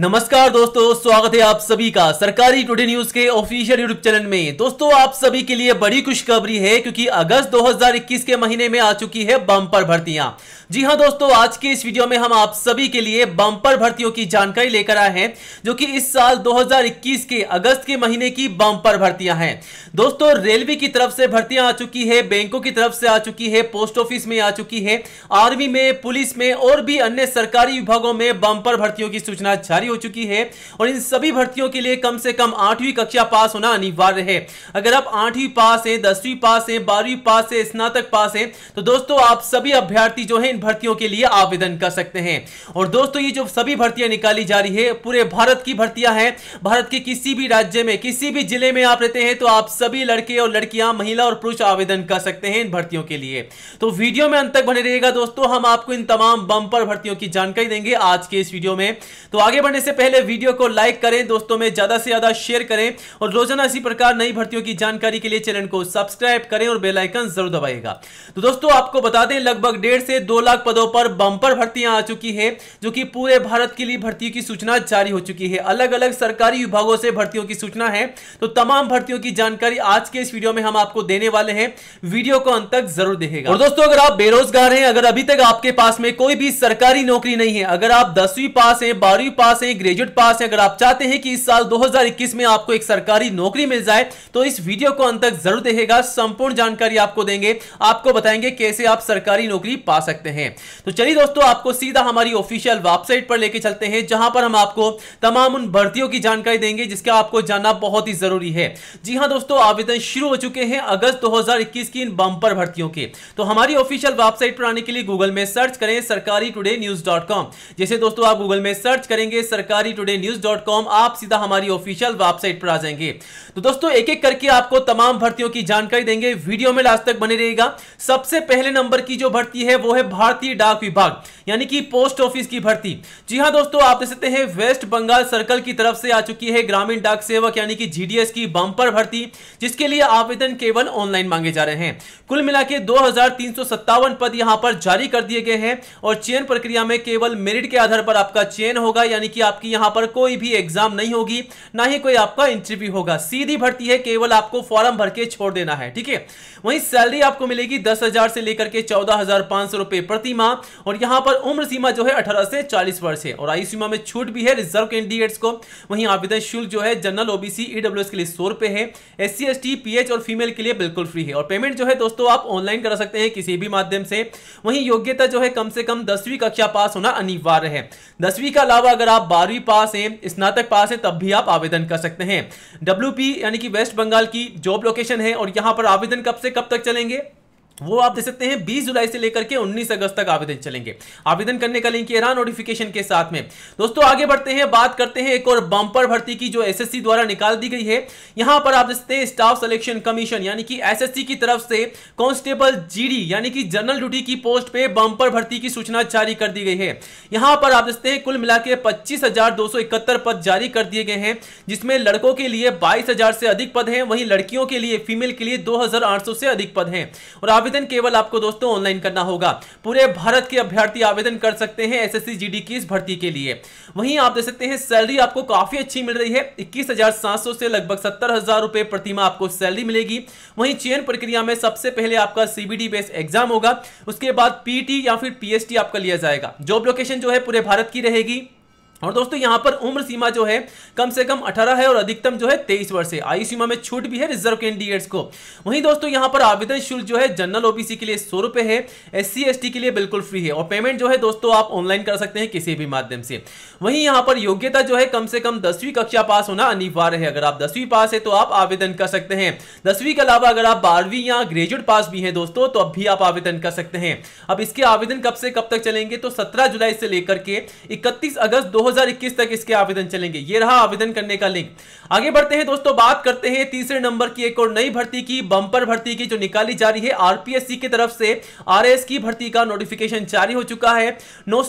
नमस्कार दोस्तों स्वागत है आप सभी का सरकारी टुडे न्यूज के ऑफिशियल यूट्यूब चैनल में दोस्तों आप सभी के लिए बड़ी खुशखबरी है क्योंकि अगस्त 2021 के महीने में आ चुकी है बम्पर भर्तियां जी हां दोस्तों आज के इस वीडियो में हम आप सभी के लिए बम्पर भर्तियों की जानकारी लेकर आए हैं जो कि इस साल दो के अगस्त के महीने की बम्पर भर्तियां हैं दोस्तों रेलवे की तरफ से भर्तियां आ चुकी है बैंकों की तरफ से आ चुकी है पोस्ट ऑफिस में आ चुकी है आर्मी में पुलिस में और भी अन्य सरकारी विभागों में बम्पर भर्तियों की सूचना जारी जारी हो चुकी है और इन सभी भर्तियों के लिए कम से कम आठवीं कक्षा पास होना अनिवार्य है अगर आप आठवीं पास हैं दसवीं पास हैं बारहवीं पास है स्नातक पास हैं तो दोस्तों आप सभी अभ्यर्थी जो है इन भर्तियों के लिए आवेदन कर सकते हैं और दोस्तों ये जो सभी भर्तियां निकाली जा रही है पूरे भारत की भर्तियां हैं भारत के किसी भी राज्य में किसी भी जिले में आप रहते हैं तो आप सभी लड़के और लड़कियां महिला और पुरुष आवेदन कर सकते हैं इन भर्तियों के लिए तो वीडियो में अंत तक बने रहेगा दोस्तों हम आपको इन तमाम बंपर भर्तियों की जानकारी देंगे आज के इस वीडियो में तो आगे बढ़ने करने से पहले वीडियो को लाइक करें दोस्तों में ज्यादा से ज्यादा शेयर करें और रोजाना इसी प्रकार नई भर्तियों की जानकारी के लिए चैनल को सब्सक्राइब करें और बेलाइकन जरूर दबाएगा तो दोस्तों आपको बता दें लगभग डेढ़ से दो लाख पदों पर बंपर भर्तियां आ चुकी है जो की पूरे भारत के लिए भर्तियों की सूचना जारी हो चुकी है अलग अलग सरकारी विभागों से भर्तियों की सूचना है तो तमाम भर्तियों की जानकारी आज के इस वीडियो में हम आपको देने वाले हैं वीडियो को अंत तक जरूर देखेगा और दोस्तों अगर आप बेरोजगार हैं अगर अभी तक आपके पास में कोई भी सरकारी नौकरी नहीं है अगर आप दसवीं पास हैं बारहवीं पास से ग्रेजुएट पास है अगर आप चाहते हैं कि इस साल 2021 में आपको एक सरकारी नौकरी मिल जाए तो इस वीडियो को अंत तक जरूर देखेगा संपूर्ण जानकारी आपको देंगे आपको बताएंगे कैसे आप सरकारी नौकरी पा सकते हैं तो चलिए दोस्तों आपको सीधा हमारी ऑफिशियल वेबसाइट पर लेके चलते हैं जहां पर हम आपको तमाम उन भर्तियों की जानकारी देंगे जिसका आपको जानना बहुत ही जरूरी है जी हाँ दोस्तों आवेदन शुरू हो चुके हैं अगस्त दो की इन बंपर भर्तियों के तो हमारी ऑफिशियल वेबसाइट पर आने के लिए गूगल में सर्च करें सरकारी टूडे न्यूज डॉट कॉम जैसे दोस्तों आप गूगल में सर्च करेंगे सरकारी टुडे न्यूज डॉट कॉम आप सीधा हमारी ऑफिशियल वेबसाइट पर आ जाएंगे तो दोस्तों एक एक करके आपको तमाम भर्तियों की जानकारी देंगे वीडियो में लास्ट तक बने रहेगा सबसे पहले नंबर की जो भर्ती है वो है भारतीय डाक विभाग यानी कि पोस्ट ऑफिस की भर्ती जी हाँ दोस्तों आप देख सकते हैं वेस्ट बंगाल सर्कल की तरफ से आ चुकी है ग्रामीण डाक सेवक यानी कि जीडीएस की बंपर भर्ती जिसके लिए आवेदन केवल ऑनलाइन मांगे जा रहे हैं कुल मिला के पद यहां पर जारी कर दिए गए हैं और चयन प्रक्रिया में केवल मेरिट के आधार पर आपका चयन होगा यानी कि आपकी यहां पर कोई भी एग्जाम नहीं होगी ना ही कोई आपका इंटरव्यू होगा सीधी भर्ती है केवल आपको फॉर्म भर के छोड़ देना है ठीक है वहीं सैलरी आपको मिलेगी दस से लेकर के चौदह रुपए प्रति माह और यहां पर उम्र सीमा जो है अठारह से चालीस वर्ष है और आयु सीमा में छूट भी है रिजर्व कैंडिडेट्स को वहीं आवेदन शुल्क जो है जनरल ओबीसी ईडब्ल्यूएस के लिए सौ रुपए है एस सी पीएच और फीमेल के लिए बिल्कुल फ्री है और पेमेंट जो है दोस्तों आप ऑनलाइन करा सकते हैं किसी भी माध्यम से वहीं योग्यता जो है कम से कम दसवीं कक्षा पास होना अनिवार्य है दसवीं का अलावा अगर आप आप बारहवीं पास हैं स्नातक पास हैं तब भी आप आवेदन कर सकते हैं डब्ल्यू यानी कि वेस्ट बंगाल की जॉब लोकेशन है और यहाँ पर आवेदन कब से कब तक चलेंगे वो आप दे सकते हैं 20 जुलाई से लेकर के 19 अगस्त तक आवेदन चलेंगे आवेदन करने का लिंक रहा नोटिफिकेशन के साथ में दोस्तों आगे बढ़ते हैं बात करते हैं एक और बम्पर भर्ती की जो एसएससी द्वारा निकाल दी गई है यहां पर आप दे सकते हैं स्टाफ सिलेक्शन कमीशन यानी कि एसएससी की तरफ से कॉन्स्टेबल जी यानी कि जनरल ड्यूटी की पोस्ट पे बम्पर भर्ती की सूचना जारी कर दी गई है यहां पर आप देखते हैं कुल मिला के पद जारी कर दिए गए हैं जिसमें लड़कों के लिए बाईस से अधिक पद है वहीं लड़कियों के लिए फीमेल के लिए दो से अधिक पद हैं और आप आवेदन केवल आपको दोस्तों ऑनलाइन करना होगा पूरे भारत के अभ्यर्थी आवेदन कर सकते हैं एस एस की इस भर्ती के लिए वहीं आप देख सकते हैं सैलरी आपको काफी अच्छी मिल रही है इक्कीस से लगभग सत्तर हजार रुपए प्रतिमा आपको सैलरी मिलेगी वहीं चयन प्रक्रिया में सबसे पहले आपका सीबीडी बेस्ड एग्जाम होगा उसके बाद पीटी या फिर पीएचडी आपका लिया जाएगा जॉब लोकेशन जो है पूरे भारत की रहेगी और दोस्तों यहां पर उम्र सीमा जो है कम से कम 18 है और अधिकतम जो है 23 वर्ष है आयु सीमा में छूट भी है रिजर्व कैंडिडेट्स को वहीं दोस्तों यहां पर आवेदन शुल्क जो है जनरल ओबीसी के लिए सौ रुपए है एस सी के लिए बिल्कुल फ्री है और पेमेंट जो है दोस्तों आप ऑनलाइन कर सकते हैं किसी भी माध्यम से वहीं यहाँ पर योग्यता जो है कम से कम दसवीं कक्षा पास होना अनिवार्य है अगर आप दसवीं पास है तो आप आवेदन कर सकते हैं दसवीं के अलावा अगर आप बारहवीं या ग्रेजुएट पास भी है दोस्तों तो अब भी आप आवेदन कर सकते हैं अब इसके आवेदन कब से कब तक चलेंगे तो सत्रह जुलाई से लेकर के इकतीस अगस्त दो 2021 तक इसके आवेदन चलेंगे ये रहा आवेदन करने का लिंक आगे बढ़ते हैं दोस्तों बात करते हैं तीसरे नंबर की एक और नई भर्ती की बंपर भर्ती की जो निकाली जा रही है आरपीएससी की तरफ से आर की भर्ती का नोटिफिकेशन जारी हो चुका है नौ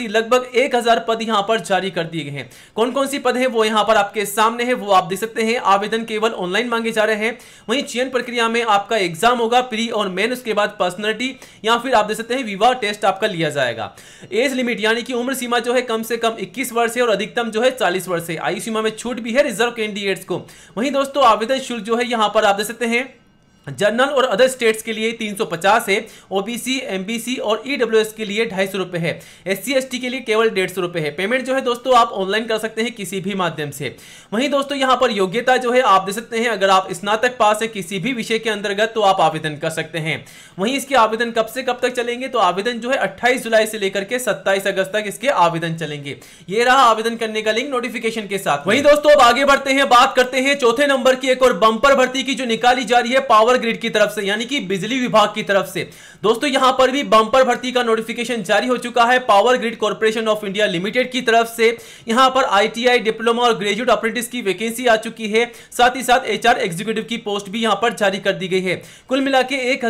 लगभग एक पद यहां पर जारी कर दिए गए हैं कौन कौन सी पद है वो यहां पर आपके सामने है वो आप देख सकते हैं आवेदन केवल ऑनलाइन मांगे जा रहे हैं वहीं चयन प्रक्रिया में आपका एग्जाम होगा प्री और मेन उसके बाद पर्सनलिटी या फिर आप देख सकते हैं विवाह टेस्ट आपका लिया जाएगा एज लिमिट यानी कि उम्र सीमा जो है कम से कम इक्कीस वर्ष है और अधिकतम जो है चालीस वर्ष है आयु सीमा में छूट भी है रिजर्व कैंडिडेट्स को वहीं दोस्तों आवेदन शुल्क जो है यहाँ पर आप दे सकते हैं जनरल और अदर स्टेट्स के लिए 350 है ओबीसी एमबीसी और ईडब्ल्यूएस e के लिए ढाई सौ रुपये है एस सी के लिए केवल डेढ़ सौ रुपये है पेमेंट जो है दोस्तों आप ऑनलाइन कर सकते हैं किसी भी माध्यम से वहीं दोस्तों यहां पर योग्यता जो है आप दे सकते हैं अगर आप स्नातक पास है किसी भी विषय के अंतर्गत तो आप आवेदन कर सकते हैं वहीं इसके आवेदन कब से कब तक चलेंगे तो आवेदन जो है अट्ठाईस जुलाई से लेकर के सत्ताईस अगस्त तक इसके आवेदन चलेंगे ये रहा आवेदन करने का लिंक नोटिफिकेशन के साथ वहीं दोस्तों अब आगे बढ़ते हैं बात करते हैं चौथे नंबर की एक और बंपर भर्ती की जो निकाली जा रही है पावर पावर ग्रिड की तरफ से यानी कि बिजली विभाग की तरफ से दोस्तों यहां पर भी बंपर भर्ती का नोटिफिकेशन जारी हो चुका है Power Grid Corporation of India Limited की तरफ से यहां पर आईटीआई डिप्लोमा और ग्रेजुएट अप्रेंटिस की वैकेंसी आ चुकी है साथ ही साथ एचआर एग्जीक्यूटिव की पोस्ट भी यहां पर जारी कर दी गई है कुल मिला के एक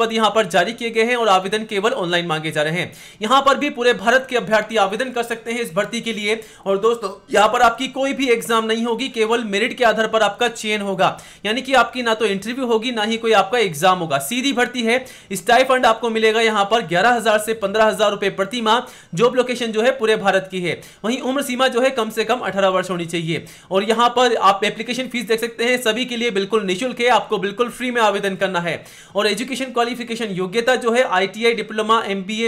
पद यहां पर जारी किए गए हैं और आवेदन केवल ऑनलाइन मांगे जा रहे हैं यहां पर भी पूरे भारत के अभ्यर्थी आवेदन कर सकते हैं इस भर्ती के लिए और दोस्तों यहां पर आपकी कोई भी एग्जाम नहीं होगी केवल मेरिट के आधार पर आपका चयन होगा यानी कि आपकी ना तो इंटरव्यू होगी ना ही कोई आपका एग्जाम होगा सीधी भर्ती है स्टाई फंड आपको मिलेगा यहाँ पर ग्यारह हजार से पंद्रह हजार रुपए प्रति माह जॉब लोकेशन जो है पूरे भारत की है वहीं उम्र सीमा जो है कम से कम अठारह वर्ष होनी चाहिए और यहाँ पर आप एप्लीकेशन फीस देख सकते हैं सभी के लिए बिल्कुल निःशुल्क है आपको बिल्कुल फ्री में आवेदन करना है और एजुकेशन क्वालिफिकेशन योग्यता जो है आई डिप्लोमा एम बी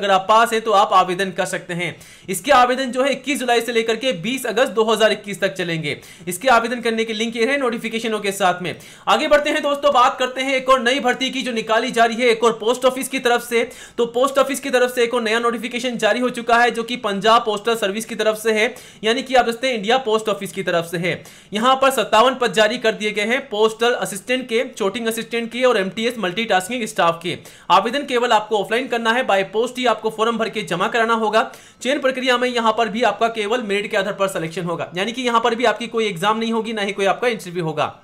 अगर आप पास है तो आप आवेदन कर सकते हैं इसके आवेदन जो है इक्कीस जुलाई से लेकर के बीस अगस्त दो तक चलेंगे इसके आवेदन करने के लिंक ये है नोटिफिकेशनों के साथ में आगे बढ़ते हैं दोस्तों बात करते हैं एक और नई भर्ती की जो निकाली जा रही है एक एक और पोस्ट ऑफिस की तरफ से तो पोस्ट ऑफिस की तरफ से एक और नया नोटिफिकेशन जारी हो चुका है जो कि पंजाब पोस्टल सर्विस की तरफ से है यानी कि आप देखते हैं इंडिया पोस्ट ऑफिस की तरफ से है यहां पर सत्तावन पद जारी कर दिए गए हैं पोस्टल असिस्टेंट के चोटिंग असिस्टेंट के और एमटीएस मल्टीटास्किंग स्टाफ के आवेदन केवल आपको ऑफलाइन करना है बाय पोस्ट ही आपको फॉर्म भर के जमा कराना होगा चयन प्रक्रिया में यहां पर भी आपका केवल मेरिट के आधार पर सिलेक्शन होगा यानी कि यहां पर भी आपकी कोई एग्जाम नहीं होगी ना ही कोई आपका इंटरव्यू होगा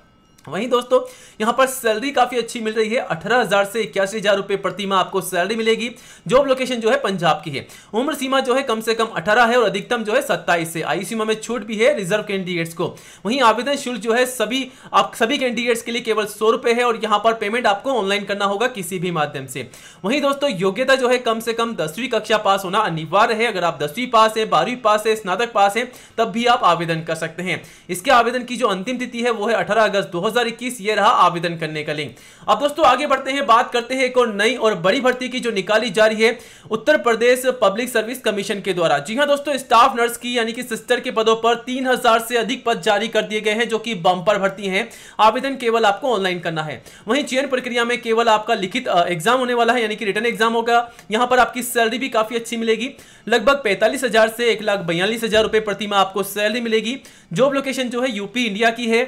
वहीं दोस्तों यहां पर सैलरी काफी अच्छी मिल रही है अठारह हजार से इक्यासी हजार रुपए प्रतिमा आपको सैलरी मिलेगी जॉब लोकेशन जो है पंजाब की है उम्र सीमा जो है कम से कम 18 है और अधिकतम जो है 27 से आयु सीमा में छूट भी है रिजर्व कैंडिडेट्स को वहीं आवेदन शुल्क जो है सभी आप सभी कैंडिडेट्स के लिए केवल सौ है और यहाँ पर पेमेंट आपको ऑनलाइन करना होगा किसी भी माध्यम से वहीं दोस्तों योग्यता जो है कम से कम दसवीं कक्षा पास होना अनिवार्य है अगर आप दसवीं पास है बारहवीं पास है स्नातक पास है तब भी आप आवेदन कर सकते हैं इसके आवेदन की जो अंतिम तिथि है वो है अठारह अगस्त दो 2021 ये रहा आवेदन करने का लिंक अब दोस्तों आगे बढ़ते हैं बात करते हैं एक और नई और बड़ी भर्ती की जो निकाली जा रही है Uttar Pradesh Public Service Commission के द्वारा जी हाँ दोस्तों स्टाफ नर्स की यानी कि सिस्टर के पदों पर तीन से अधिक पद जारी कर दिए गए हैं जो कि बम्पर भर्ती है आवेदन केवल आपको ऑनलाइन करना है वहीं चयन प्रक्रिया में केवल आपका लिखित एग्जाम होने वाला है यानी कि रिटर्न एग्जाम होगा यहाँ पर आपकी सैलरी भी काफी अच्छी मिलेगी लगभग पैंतालीस से एक लाख बयालीस हजार रुपए प्रतिमा आपको सैलरी मिलेगी जॉब लोकेशन जो है यूपी इंडिया की है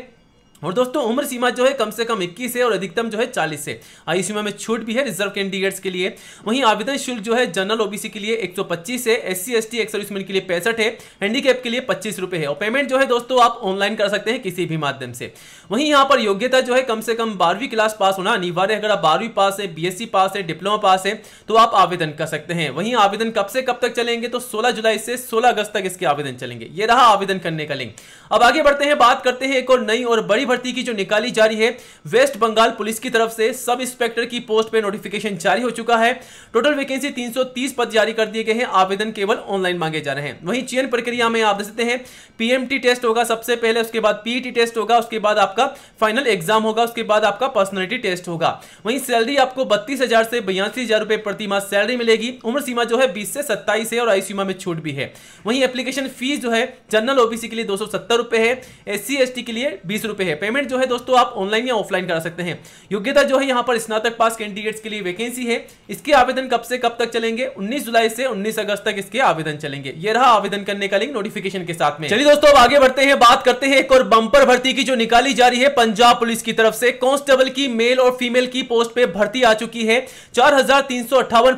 और दोस्तों उम्र सीमा जो है कम से कम 21 है और अधिकतम जो है 40 है आयु सीमा में छूट भी है रिजर्व कैंडिडेट्स के लिए वहीं आवेदन शुल्क जो है जनरल ओबीसी के लिए 125 है S C S T ex के लिए पैंसठ है हैंडीकैप के लिए पच्चीस रुपए है और पेमेंट जो है दोस्तों आप ऑनलाइन कर सकते हैं किसी भी माध्यम से वहीं यहाँ पर योग्यता जो है कम से कम बारहवीं क्लास पास होना अनिवार्य अगर आप बारहवीं पास है बी पास है डिप्लोमा पास है तो आप आवेदन कर सकते हैं वहीं आवेदन कब से कब तक चलेंगे तो सोलह जुलाई से सोलह अगस्त तक इसके आवेदन चलेंगे ये रहा आवेदन करने का लिंक अब आगे बढ़ते हैं बात करते हैं एक और नई और बड़ी भर्ती की जो निकाली जा रही है वेस्ट बंगाल पुलिस की तरफ से सब इंस्पेक्टर की पोस्ट पे नोटिफिकेशन जारी हो चुका है टोटल वैकेंसी 330 पद जारी कर दिए गए हैं आवेदन केवल ऑनलाइन मांगे जा रहे हैं वहीं चयन प्रक्रिया में आप देख सकते हैं पीएमटी टेस्ट होगा सबसे पहले उसके बाद पीटी टेस्ट e होगा उसके बाद आपका फाइनल एग्जाम होगा उसके बाद आपका पर्सनैलिटी टेस्ट होगा वहीं सैलरी आपको बत्तीस से बयासी हजार रुपए प्रति माह सैलरी मिलेगी उम्र सीमा जो है बीस से सत्ताईस है और आई सीमा में छूट भी है वहीं एप्लीकेशन फीस जो है जनरल ओबीसी के लिए दो सौ है एस सी के लिए बीस है पेमेंट जो है दोस्तों आप ऑनलाइन या ऑफलाइन करा सकते हैं योग्यता जो है यहाँ पर स्नातक पास कैंडिडेट्स के लिए वैकेंसी है इसके आवेदन कब से कब तक चलेंगे उन्नीस जुलाई से उन्नीस अगस्त तक इसके आवेदन चलेंगे ये रहा आवेदन करने का लिंक नोटिफिकेशन के साथ में चलिए दोस्तों अब आगे बढ़ते हैं बात करते हैं एक और बंपर भर्ती की जो निकाली जा रही है पंजाब पुलिस की तरफ से कॉन्स्टेबल की मेल और फीमेल की पोस्ट पे भर्ती आ चुकी है चार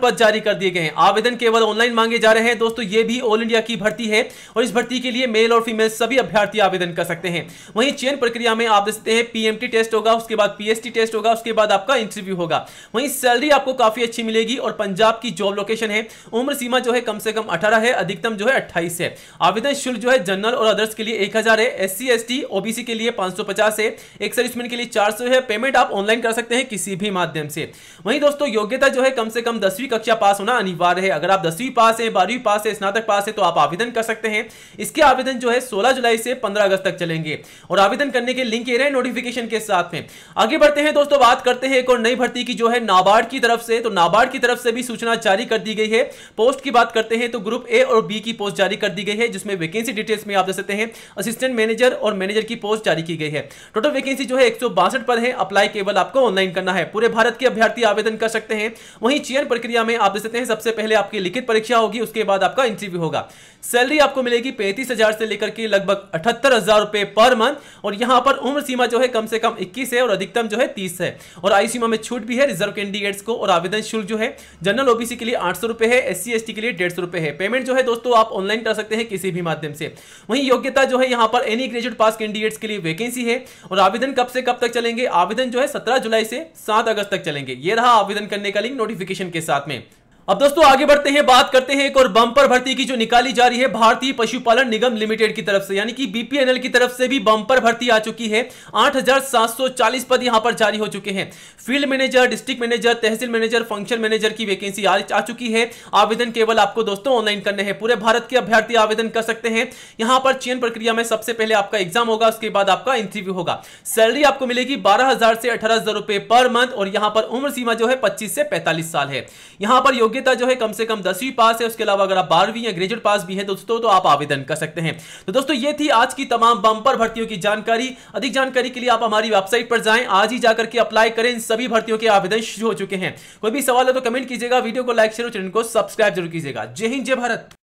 पद जारी कर दिए गए आवेदन केवल ऑनलाइन मांगे जा रहे हैं दोस्तों ये भी ऑल इंडिया की भर्ती है और इस भर्ती के लिए मेल और फीमेल सभी अभ्यर्थी आवेदन कर सकते हैं वहीं चयन प्रक्रिया में आप देखते हैं पीएमटी टेस्ट होगा उसके बाद पीएसटी टेस्ट होगा उसके बाद आपका इंटरव्यू होगा वहीं सैलरी आपको काफी अच्छी मिलेगी और पंजाब की जॉब लोकेशन है उम्र सीमा जो है कम से कम अठारह है अधिकतम जो है अट्ठाईस है आवेदन शुल्क जो है जनरल और अदर्स के लिए एक है एस सी ओबीसी के लिए पांच है एक सर्विसमैन के लिए चार है पेमेंट आप ऑनलाइन कर सकते हैं किसी भी माध्यम से वहीं दोस्तों योग्यता जो है कम से कम दसवीं कक्षा पास होना अनिवार्य है अगर आप दसवीं पास है बारहवीं पास है स्नातक पास है तो आप आवेदन कर सकते हैं इसके आवेदन जो है 16 जुलाई से 15 अगस्त तक चलेंगे और आवेदन करने के लिंक ये रहे नोटिफिकेशन के साथ में आगे बढ़ते हैं दोस्तों बात करते हैं एक और नई भर्ती की जो है नाबार्ड की तरफ से तो नाबार्ड की तरफ से भी सूचना जारी कर दी गई है पोस्ट की बात करते हैं तो ग्रुप ए और बी की पोस्ट जारी कर दी गई है जिसमें वैकेंसी डिटेल्स में आप दे सकते हैं असिस्टेंट मैनेजर और मैनेजर की पोस्ट जारी की गई है टोटल वैकेंसी जो है एक पर है अप्लाई केवल आपको ऑनलाइन करना है पूरे भारत के अभ्यर्थी आवेदन कर सकते हैं वहीं चयन प्रक्रिया में आप दे सकते हैं सबसे पहले आपकी लिखित परीक्षा होगी उसके बाद आपका इंटरव्यू होगा सैलरी आपको मिलेगी पैंतीस हजार से लेकर के लगभग अठहत्तर हजार रुपए पर मंथ और यहाँ पर उम्र सीमा जो है कम से कम इक्कीस है और अधिकतम जो है तीस है और आयु सीमा में छूट भी है रिजर्व कैंडिडेट्स को और आवेदन शुल्क जो है जनरल ओबीसी के लिए आठ सौ रुपए है एस सी के लिए डेढ़ सौ रुपए है पेमेंट जो है दोस्तों आप ऑनलाइन कर सकते हैं किसी भी माध्यम से वहीं योग्यता जो है यहाँ पर एनी ग्रेजुएट पास कैंडिडेट्स के लिए वैकेंसी है और आवेदन कब से कब तक चलेंगे आवेदन जो है सत्रह जुलाई से सात अगस्त तक चलेंगे ये रहा आवेदन करने का लिंक नोटिफिकेशन के साथ में अब दोस्तों आगे बढ़ते हैं बात करते हैं एक और बम्पर भर्ती की जो निकाली जा रही है भारतीय पशुपालन निगम लिमिटेड की तरफ से यानी कि बीपीएनएल की तरफ से भी बम्पर भर्ती आ चुकी है 8,740 पद यहां पर जारी हो चुके हैं field manager district manager tehsil manager function manager की वैकेंसी आ, आ चुकी है आवेदन केवल आपको दोस्तों ऑनलाइन करने हैं पूरे भारत के अभ्यर्थी आवेदन कर सकते हैं यहां पर चयन प्रक्रिया में सबसे पहले आपका एग्जाम होगा उसके बाद आपका इंटरव्यू होगा सैलरी आपको मिलेगी बारह से अठारह पर मंथ और यहां पर उम्र सीमा जो है पच्चीस से पैंतालीस साल है यहां पर योग्यता जो है कम से कम दसवीं पास है उसके अलावा अगर आप बारहवीं या ग्रेजुएट पास भी है दोस्तों तो, तो आप आवेदन कर सकते हैं तो दोस्तों ये थी आज की तमाम बंपर भर्तियों की जानकारी अधिक जानकारी के लिए आप हमारी वेबसाइट पर जाए आज ही जाकर के अप्लाई करें सभी भर्तियों के आवेदन शुरू हो चुके हैं कोई भी सवाल है तो कमेंट कीजिएगा वीडियो को लाइक शेयर और चैनल को सब्सक्राइब जरूर कीजिएगा जय हिंद जय भारत